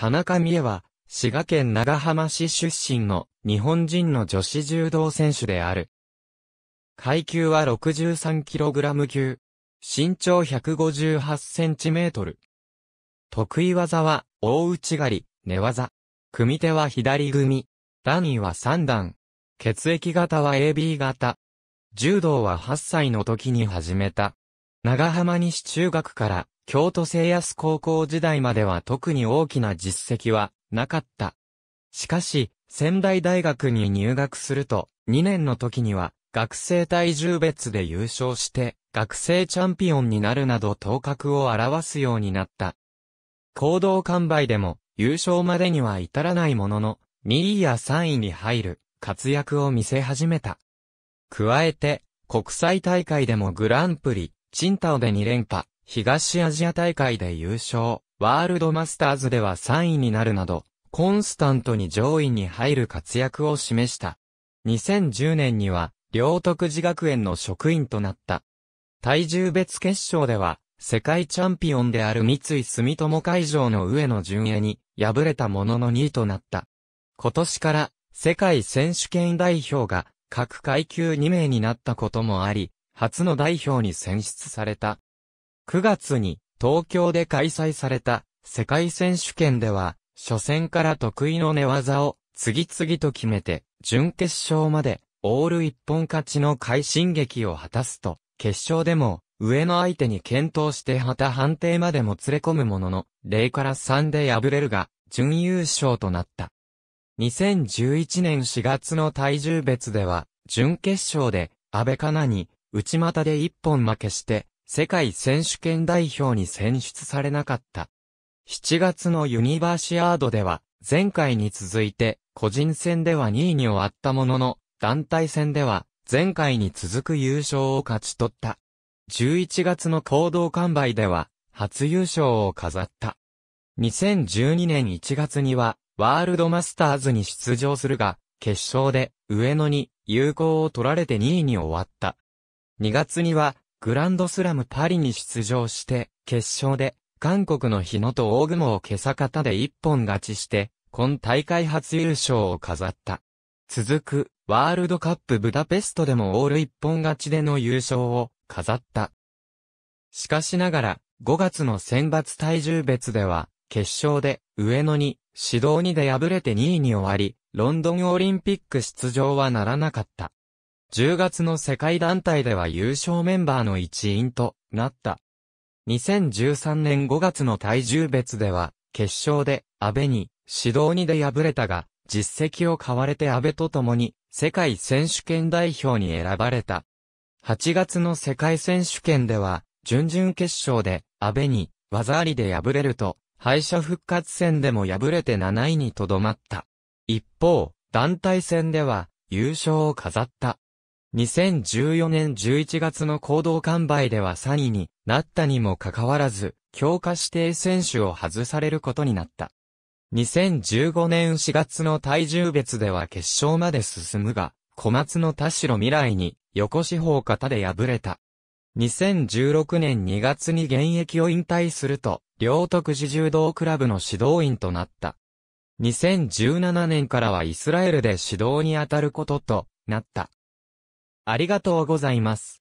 田中美恵は、滋賀県長浜市出身の日本人の女子柔道選手である。階級は 63kg 級。身長 158cm。得意技は、大内刈り、寝技。組手は左組。段位は3段。血液型は AB 型。柔道は8歳の時に始めた。長浜西中学から京都聖安高校時代までは特に大きな実績はなかった。しかし、仙台大学に入学すると、2年の時には、学生体重別で優勝して、学生チャンピオンになるなど頭角を表すようになった。行動完売でも、優勝までには至らないものの、2位や3位に入る、活躍を見せ始めた。加えて、国際大会でもグランプリ、チンタオで2連覇、東アジア大会で優勝、ワールドマスターズでは3位になるなど、コンスタントに上位に入る活躍を示した。2010年には、両徳寺学園の職員となった。体重別決勝では、世界チャンピオンである三井住友会場の上野純也に敗れたものの2位となった。今年から世界選手権代表が各階級2名になったこともあり、初の代表に選出された。9月に東京で開催された世界選手権では、初戦から得意の寝技を次々と決めて、準決勝までオール一本勝ちの快進撃を果たすと、決勝でも上の相手に検討して旗判定までもつれ込むものの、0から3で敗れるが、準優勝となった。2011年4月の体重別では、準決勝で、安倍かなに、内股で一本負けして、世界選手権代表に選出されなかった。7月のユニバーシアードでは、前回に続いて、個人戦では2位に終わったものの、団体戦では、前回に続く優勝を勝ち取った。11月の行動完売では、初優勝を飾った。2012年1月には、ワールドマスターズに出場するが、決勝で、上野に、有効を取られて2位に終わった。2月には、グランドスラムパリに出場して、決勝で、韓国の日野と大雲を今朝方で一本勝ちして、今大会初優勝を飾った。続く、ワールドカップブダペストでもオール一本勝ちでの優勝を飾った。しかしながら、5月の選抜体重別では、決勝で、上野に、指導2で敗れて2位に終わり、ロンドンオリンピック出場はならなかった。10月の世界団体では優勝メンバーの一員となった。2013年5月の体重別では、決勝で安倍に指導2で敗れたが、実績を買われて安倍と共に世界選手権代表に選ばれた。8月の世界選手権では、準々決勝で安倍に技ありで敗れると、敗者復活戦でも敗れて7位にとどまった。一方、団体戦では優勝を飾った。2014年11月の行動完売では3位になったにもかかわらず、強化指定選手を外されることになった。2015年4月の体重別では決勝まで進むが、小松の田代未来に横四方型で敗れた。2016年2月に現役を引退すると、両徳寺柔道クラブの指導員となった。2017年からはイスラエルで指導に当たることとなった。ありがとうございます。